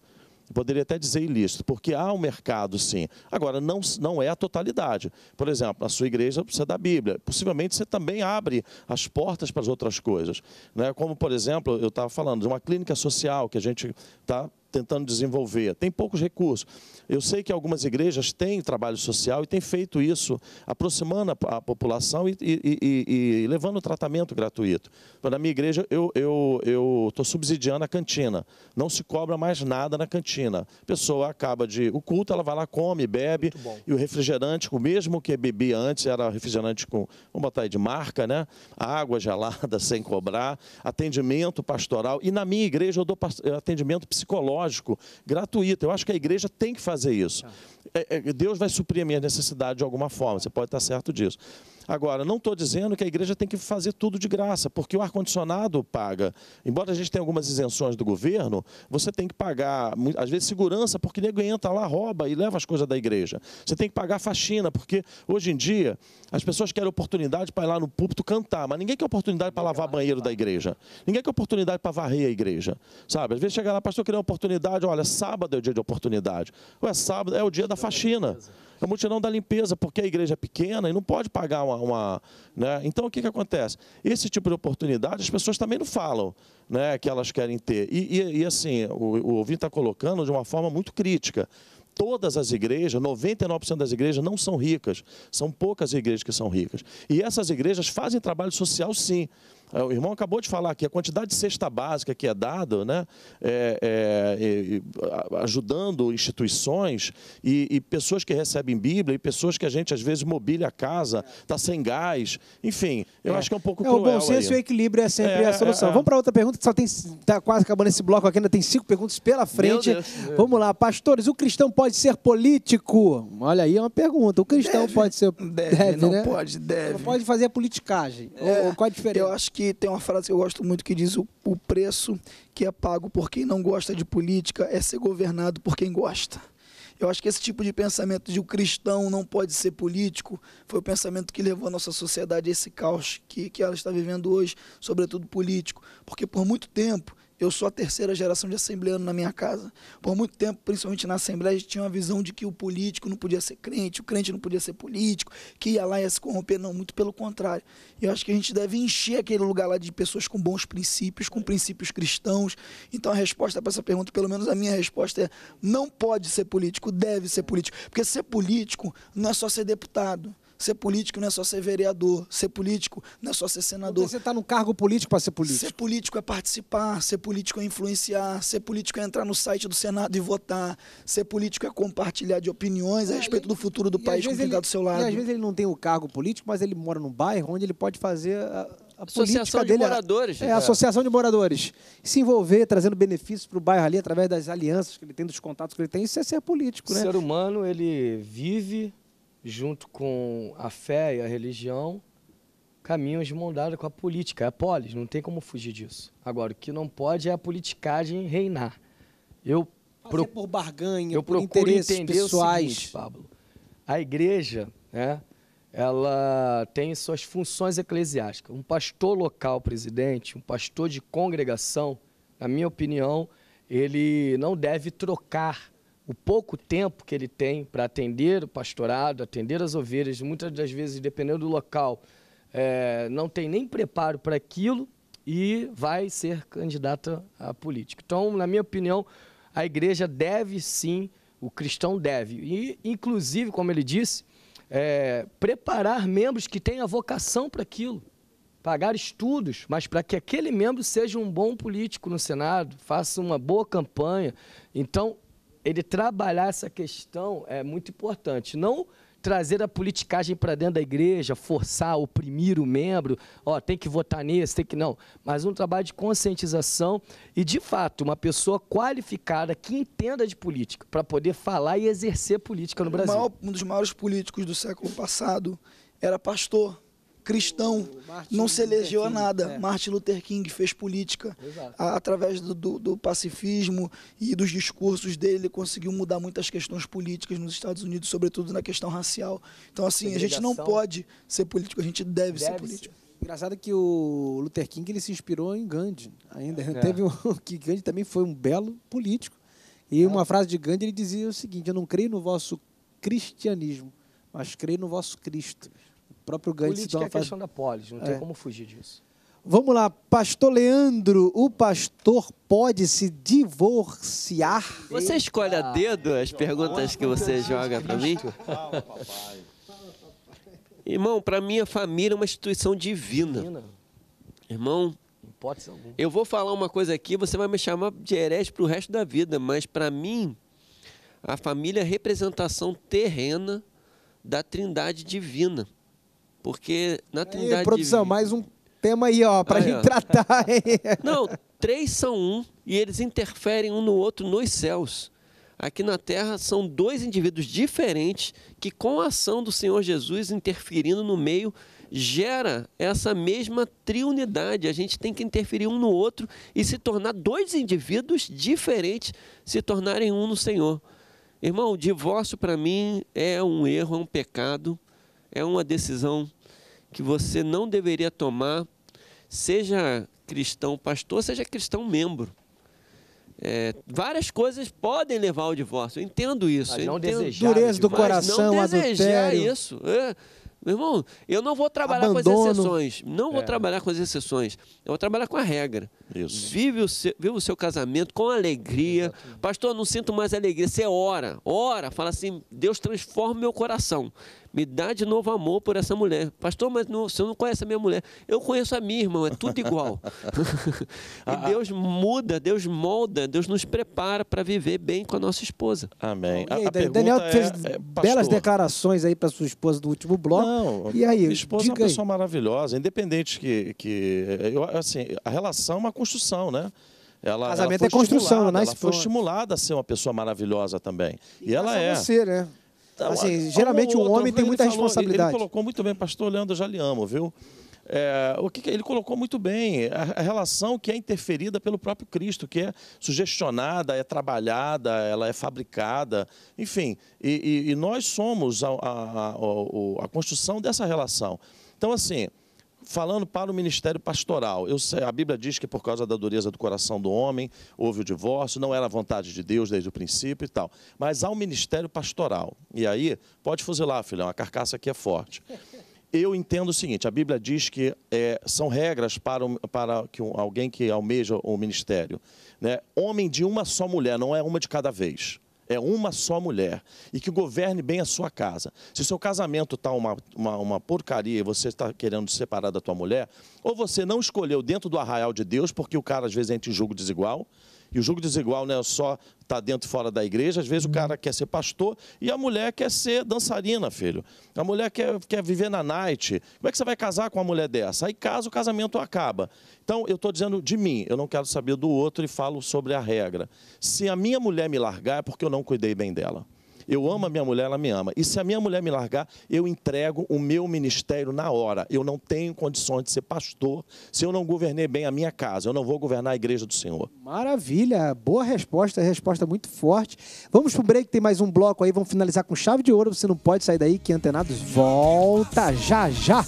poderia até dizer ilícito, porque há um mercado, sim. Agora, não, não é a totalidade. Por exemplo, na sua igreja precisa da Bíblia. Possivelmente você também abre as portas para as outras coisas. Né? Como, por exemplo, eu estava falando de uma clínica social que a gente está tentando desenvolver. Tem poucos recursos. Eu sei que algumas igrejas têm trabalho social e têm feito isso, aproximando a, população e, e, e, e levando o tratamento gratuito. Então, na minha igreja, eu estou eu, eu subsidiando a cantina. Não se cobra mais nada na cantina. A pessoa acaba de. O culto, ela vai lá, come, bebe, e o refrigerante, o mesmo que bebia antes, era refrigerante com, vamos botar aí, de marca, né? Água gelada, sem cobrar, atendimento pastoral. E na minha igreja, eu dou atendimento psicológico teológico gratuito. Eu acho que a igreja tem que fazer isso. É. É, é, Deus vai suprir a minha necessidade de alguma forma, você pode estar certo disso. Agora, não estou dizendo que a igreja tem que fazer tudo de graça, porque o ar-condicionado paga. Embora a gente tenha algumas isenções do governo, você tem que pagar, às vezes, segurança, porque nego entra lá, rouba e leva as coisas da igreja. Você tem que pagar faxina, porque hoje em dia as pessoas querem oportunidade para ir lá no púlpito cantar, mas ninguém quer oportunidade para lavar banheiro da igreja. Ninguém quer oportunidade para varrer a igreja. Sabe? Às vezes chega lá, pastor, queria uma oportunidade, olha, sábado é o dia de oportunidade. Ou é sábado, é o dia da faxina. É o mutirão da limpeza, porque a igreja é pequena e não pode pagar uma. uma né? Então, o que, que acontece? Esse tipo de oportunidade as pessoas também não falam né, que elas querem ter. E, e, e assim, o, o ouvinte está colocando de uma forma muito crítica todas as igrejas, 99% das igrejas não são ricas, são poucas igrejas que são ricas. E essas igrejas fazem trabalho social sim. Ah, o irmão acabou de falar que a quantidade de cesta básica que é dada, né, é, é, é, ajudando instituições e, e, pessoas que recebem Bíblia e pessoas que a gente às vezes mobília a casa, está sem gás, enfim, eu é. acho que é um pouco é, cruel. o bom senso aí. e o equilíbrio é sempre é, a solução. Vamos para outra pergunta, que só tem está quase acabando esse bloco aqui, ainda tem cinco perguntas pela frente. Vamos lá, pastores, o cristão pode ser político? Olha aí, é uma pergunta. O cristão deve, pode ser... Deve, deve não né? pode, deve. Não pode fazer politicagem. Qual a diferença? Eu acho que que tem uma frase que eu gosto muito que diz: o, o preço que é pago por quem não gosta de política é ser governado por quem gosta. Eu acho que esse tipo de pensamento de o cristão não pode ser político foi o pensamento que levou a nossa sociedade a esse caos que, que ela está vivendo hoje, sobretudo político. Porque por muito tempo eu sou a terceira geração de assembleano na minha casa. Por muito tempo, principalmente na Assembleia, a gente tinha uma visão de que o político não podia ser crente, o crente não podia ser político, que ia lá e ia se corromper. Não, muito pelo contrário. Eu acho que a gente deve encher aquele lugar lá de pessoas com bons princípios, com princípios cristãos. Então a resposta para essa pergunta, pelo menos a minha resposta é: não pode ser político, deve ser político. Porque ser político não é só ser deputado. Ser político não é só ser vereador, ser político não é só ser senador. Você está no cargo político para ser político. Ser político é participar, ser político é influenciar, ser político é entrar no site do Senado e votar, ser político é compartilhar de opiniões a é, respeito do futuro do país com quem está do seu lado. E às vezes ele não tem o cargo político, mas ele mora num bairro onde ele pode fazer a, a associação de moradores. É, a né? associação de moradores. Se envolver, trazendo benefícios para o bairro ali, através das alianças que ele tem, dos contatos que ele tem, isso é ser político, o né? O ser humano, ele vive junto com a fé e a religião, caminham de mão dada com a política. É a polis, não tem como fugir disso. Agora, o que não pode é a politicagem reinar. Eu pro... por barganha, eu por entender pessoais. Seguinte, Pablo. A igreja, né, ela tem suas funções eclesiásticas. Um pastor local presidente, um pastor de congregação, na minha opinião, ele não deve trocar o pouco tempo que ele tem para atender o pastorado, atender as ovelhas, muitas das vezes, dependendo do local, é, não tem nem preparo para aquilo e vai ser candidato a político. Então, na minha opinião, a igreja deve sim, o cristão deve, e inclusive, como ele disse, é, preparar membros que tenham a vocação para aquilo pagar estudos, mas para que aquele membro seja um bom político no Senado, faça uma boa campanha. Então, ele trabalhar essa questão é muito importante. Não trazer a politicagem para dentro da igreja, forçar, oprimir o membro, ó, tem que votar nesse, tem que não, mas um trabalho de conscientização e de fato uma pessoa qualificada que entenda de política para poder falar e exercer política no Brasil. um dos maiores políticos do século passado era pastor cristão, Martin não se elegeu a nada. É. Martin Luther King fez política. A, através do, do, do, pacifismo e dos discursos dele, ele conseguiu mudar muitas questões políticas nos Estados Unidos, sobretudo na questão racial. Então, assim, a gente não pode ser político, a gente deve, deve ser político. Ser. Engraçado que o Luther King ele se inspirou em Gandhi ainda. É. Teve um, que Gandhi também foi um belo político. E é. uma frase de Gandhi ele dizia o seguinte: Eu não creio no vosso cristianismo, mas creio no vosso Cristo próprio Gantz... Política é a faz... da polis, não é. tem como fugir disso. Vamos lá, pastor Leandro, o pastor pode se divorciar? Você escolhe a dedo as perguntas que você joga para mim? Irmão, para mim a família é uma instituição divina. Irmão, eu vou falar uma coisa aqui, você vai me chamar de herege para o resto da vida, mas para mim a família é a representação terrena da trindade divina. Porque na Trindade. Aí, produção, mais um tema aí, ó, pra aí, gente ó. tratar. Não, três são um e eles interferem um no outro nos céus. Aqui na Terra são dois indivíduos diferentes que, com a ação do Senhor Jesus interferindo no meio, gera essa mesma triunidade. A gente tem que interferir um no outro e se tornar dois indivíduos diferentes, se tornarem um no Senhor. Irmão, o divórcio para mim é um erro, é um pecado é uma decisão que você não deveria tomar, seja cristão pastor, seja cristão membro. É, várias coisas podem levar ao divórcio. Eu entendo isso. Mas não entendo, desejar. Dureza do coração, não desejar isso. É, meu irmão, eu não vou trabalhar Abandono. com as exceções. Não vou é. trabalhar com as exceções. Eu vou trabalhar com a regra. Isso. Vive o seu, vive o seu casamento com alegria. Exatamente. Pastor, não sinto mais alegria. Você ora, ora, fala assim: Deus transforma meu coração. Me dá de novo amor por essa mulher. Pastor, mas não, você não conhece a minha mulher. Eu conheço a minha, irmã, é tudo igual. e Deus muda, Deus molda, Deus nos prepara para viver bem com a nossa esposa. Amém. Aí, Daniel fez é, é, belas declarações aí para sua esposa do último bloco. Não, e aí, esposa é uma pessoa aí. maravilhosa, independente que. que eu, assim, a relação é uma construção, né? Ela, Casamento ela é construção, né? Ela foi estimulada a ser uma pessoa maravilhosa também. E, e ela é. Você, né? Então, assim, geralmente o um homem tem muita falou, responsabilidade. Ele colocou muito bem, pastor Leandro, já lhe amo, viu? É, o que, é, ele colocou muito bem a, a, relação que é interferida pelo próprio Cristo, que é sugestionada, é trabalhada, ela é fabricada, enfim, e, e, e nós somos a, a, a construção dessa relação. Então, assim, falando para o ministério pastoral, eu sei, a Bíblia diz que por causa da dureza do coração do homem houve o divórcio, não era a vontade de Deus desde o princípio e tal. Mas há um ministério pastoral. E aí, pode fuzilar, filhão, a carcaça aqui é forte. Eu entendo o seguinte: a Bíblia diz que é, são regras para, para que um, alguém que almeja o ministério. Né? Homem de uma só mulher, não é uma de cada vez é uma só mulher e que governe bem a sua casa. Se o seu casamento está uma, uma, uma, porcaria e você está querendo se separar da tua mulher, ou você não escolheu dentro do arraial de Deus, porque o cara às vezes entra em julgo desigual, e o jogo desigual não é só tá dentro e fora da igreja, às vezes o cara quer ser pastor e a mulher quer ser dançarina, filho. A mulher quer, quer viver na night. Como é que você vai casar com uma mulher dessa? Aí casa, o casamento acaba. Então, eu estou dizendo de mim, eu não quero saber do outro e falo sobre a regra. Se a minha mulher me largar, é porque eu não cuidei bem dela. Eu amo a minha mulher, ela me ama. E se a minha mulher me largar, eu entrego o meu ministério na hora. Eu não tenho condições de ser pastor se eu não governei bem a minha casa. Eu não vou governar a igreja do Senhor. Maravilha, boa resposta, resposta muito forte. Vamos pro break, tem mais um bloco aí, vamos finalizar com chave de ouro. Você não pode sair daí que Antenados volta já já.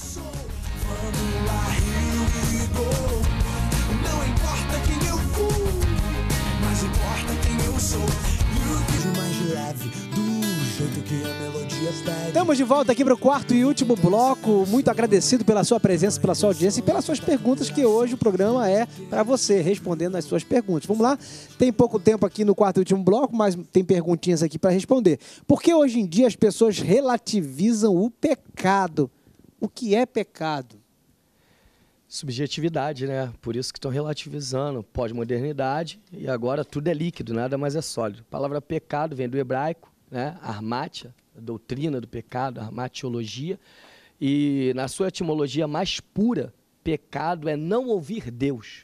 Estamos de volta aqui para o quarto e último bloco. Muito agradecido pela sua presença, pela sua audiência e pelas suas perguntas, que hoje o programa é para você, respondendo as suas perguntas. Vamos lá? Tem pouco tempo aqui no quarto e último bloco, mas tem perguntinhas aqui para responder. Por que hoje em dia as pessoas relativizam o pecado? O que é pecado? Subjetividade, né? Por isso que estão relativizando. Pós-modernidade e agora tudo é líquido, nada mais é sólido. A palavra pecado vem do hebraico né? Armatia, doutrina do pecado, armatiologia. E na sua etimologia mais pura, pecado é não ouvir Deus.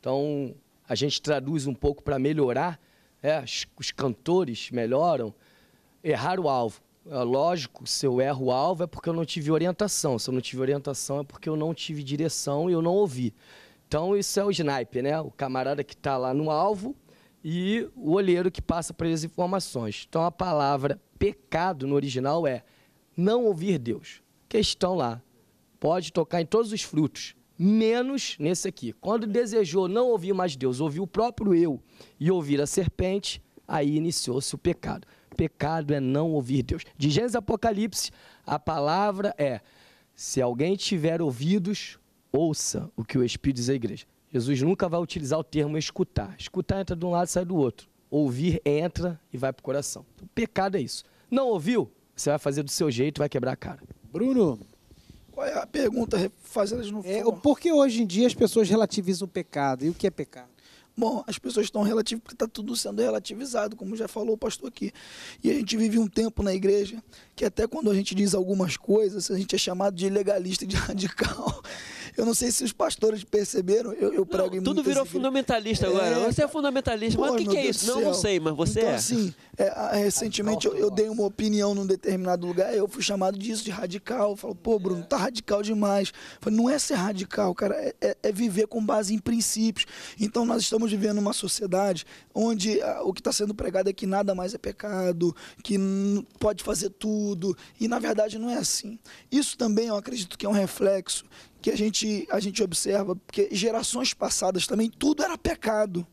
Então, a gente traduz um pouco para melhorar, é, os cantores melhoram, errar o alvo. É lógico, se eu erro o alvo é porque eu não tive orientação. Se eu não tive orientação é porque eu não tive direção e eu não ouvi. Então, isso é o sniper, né? O camarada que está lá no alvo, e o olheiro que passa para eles informações. Então a palavra pecado no original é não ouvir Deus. Questão lá. Pode tocar em todos os frutos, menos nesse aqui. Quando desejou não ouvir mais Deus, ouvir o próprio eu e ouvir a serpente, aí iniciou-se o pecado. Pecado é não ouvir Deus. De Gênesis Apocalipse, a palavra é: se alguém tiver ouvidos, ouça o que o Espírito diz à igreja. Jesus nunca vai utilizar o termo escutar. Escutar entra de um lado e sai do outro. Ouvir entra e vai para o coração. Então, pecado é isso. Não ouviu? Você vai fazer do seu jeito, vai quebrar a cara. Bruno, qual é a pergunta? Fazendo no é, Por que hoje em dia as pessoas relativizam o pecado? E o que é pecado? Bom, as pessoas estão relativas porque está tudo sendo relativizado, como já falou o pastor aqui. E a gente vive um tempo na igreja que até quando a gente diz algumas coisas, a gente é chamado de legalista, de radical. Eu não sei se os pastores perceberam, eu, eu prego não, Tudo virou fundamentalista agora. É. Você é fundamentalista. mas o que, que é Deus isso? Não, não sei, mas você então, é. Assim, é, recentemente eu, eu, dei uma opinião num determinado lugar, eu fui chamado disso de radical. Falou, falo, pô, Bruno, tá radical demais. falo, não é ser radical, cara, é, é, é viver com base em princípios. Então nós estamos vivendo uma sociedade onde a, ah, o que está sendo pregado é que nada mais é pecado, que pode fazer tudo. E na verdade não é assim. Isso também eu acredito que é um reflexo que a gente, a gente observa, porque gerações passadas também tudo era pecado.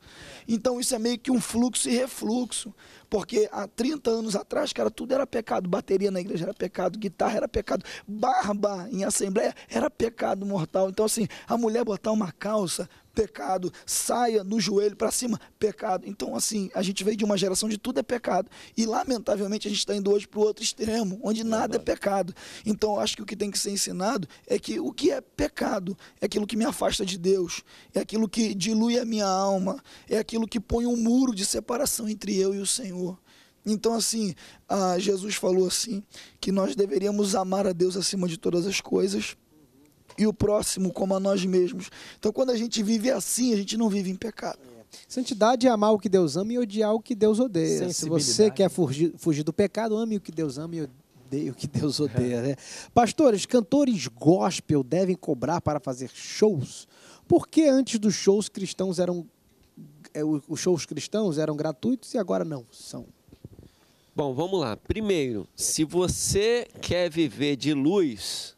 Então isso é meio que um fluxo e refluxo, porque há 30 anos atrás, cara, tudo era pecado. Bateria na igreja era pecado, guitarra era pecado, barba em assembleia era pecado mortal. Então, assim, a mulher botar uma calça pecado, saia no joelho para cima, pecado. Então, assim, a gente veio de uma geração de tudo é pecado. E, lamentavelmente, a gente está indo hoje para o outro extremo, onde é nada é pecado. Então, acho que o que tem que ser ensinado é que o que é pecado é aquilo que me afasta de Deus, é aquilo que dilui a minha alma, é aquilo que põe um muro de separação entre eu e o Senhor. Então, assim, ah, Jesus falou assim que nós deveríamos amar a Deus acima de todas as coisas e o próximo como a nós mesmos. Então, quando a gente vive assim, a gente não vive em pecado. Santidade é amar o que Deus ama e odiar o que Deus odeia. Se você quer fugir, fugir, do pecado, ame o que Deus ama e odeie o que Deus odeia. Né? Pastores, cantores gospel devem cobrar para fazer shows. Por que antes dos shows cristãos eram é, os shows cristãos eram gratuitos e agora não são? Bom, vamos lá. Primeiro, se você quer viver de luz,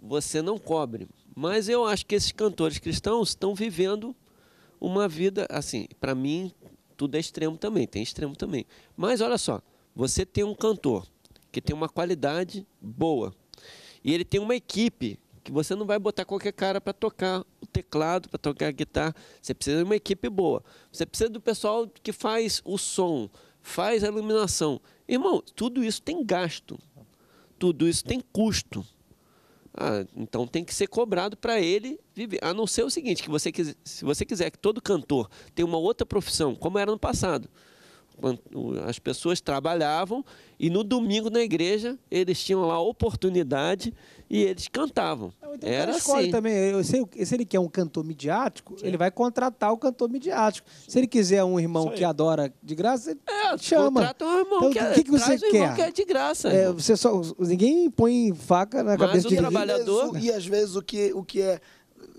você não cobre. Mas eu acho que esses cantores cristãos estão vivendo uma vida assim, para mim tudo é extremo também, tem extremo também. Mas olha só, você tem um cantor que tem uma qualidade boa e ele tem uma equipe que você não vai botar qualquer cara para tocar o teclado, para tocar a guitarra. Você precisa de uma equipe boa. Você precisa do pessoal que faz o som, faz a iluminação. Irmão, tudo isso tem gasto. Tudo isso tem custo. Ah, então tem que ser cobrado para ele viver. A não ser o seguinte, que você se você quiser que todo cantor tenha uma outra profissão, como era no passado as pessoas trabalhavam e no domingo na igreja eles tinham lá a oportunidade e eles cantavam. Então, Era assim. também. Eu sei, se ele quer um cantor midiático, Sim. ele vai contratar o cantor midiático. Se ele quiser um irmão que adora de graça, ele é, chama. Contrata um irmão então, que, é, que, que você um quer? que é de graça. É, você só, ninguém põe faca na mas cabeça o de trabalhador. E, e às vezes o que, o que é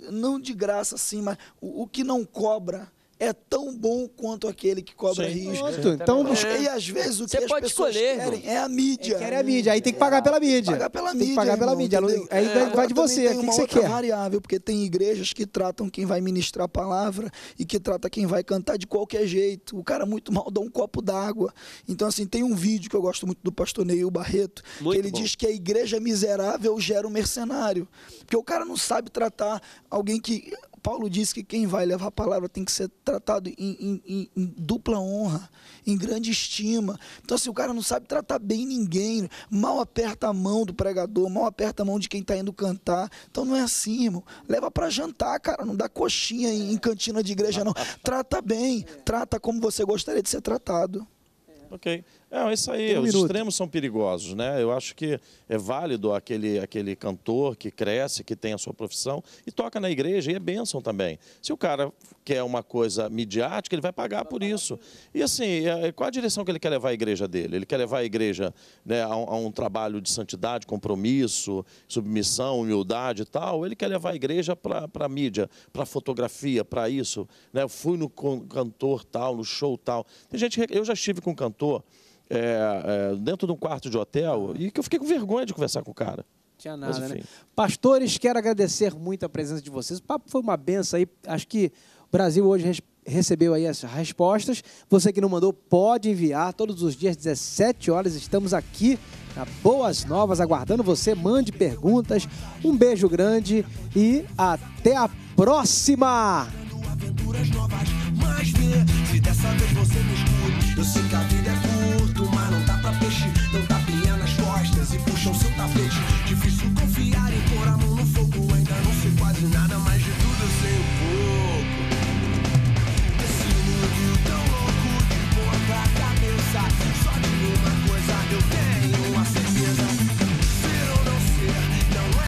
não de graça assim, mas o, o que não cobra é tão bom quanto aquele que cobra Sim. risco. Pronto. Então, é. E às vezes o que Você as pessoas escolher, querem é a mídia. querem a mídia. Aí tem que pagar pela mídia. Pagar pela mídia. Tem que pagar irmão, pela mídia. Aí é. vai de você. O é que, que você quer? variável, porque tem igrejas que tratam quem vai ministrar a palavra e que trata quem vai cantar de qualquer jeito. O cara muito mal dá um copo d'água. Então, assim, tem um vídeo que eu gosto muito do pastor Neil Barreto, muito que ele bom. diz que a igreja miserável gera um mercenário. Porque o cara não sabe tratar alguém que Paulo diz que quem vai levar a palavra tem que ser tratado em, em, em, em, dupla honra, em grande estima. Então, se o cara não sabe tratar bem ninguém, mal aperta a mão do pregador, mal aperta a mão de quem está indo cantar. Então, não é assim, irmão. Leva para jantar, cara. Não dá coxinha em, cantina de igreja, não. Trata bem. Trata como você gostaria de ser tratado. Ok. É, isso aí, um os minuto. extremos são perigosos, né? Eu acho que é válido aquele, aquele cantor que cresce, que tem a sua profissão e toca na igreja e é bênção também. Se o cara quer uma coisa midiática, ele vai pagar por isso. E assim, é, é, qual a direção que ele quer levar a igreja dele? Ele quer levar a igreja né, a, um, a um trabalho de santidade, compromisso, submissão, humildade e tal? Ele quer levar a igreja para a mídia, para fotografia, para isso. Né? Eu fui no cantor tal, no show tal. Tem gente, eu já estive com um cantor é, é, dentro de um quarto de hotel e que eu fiquei com vergonha de conversar com o cara. Tinha nada, Mas, né? Pastores, quero agradecer muito a presença de vocês. O papo foi uma benção aí. Acho que o Brasil hoje recebeu aí as respostas. Você que não mandou, pode enviar. Todos os dias, 17 horas, estamos aqui na Boas Novas, aguardando você. Mande perguntas. Um beijo grande e até a próxima! Eu sei que a vida é up issue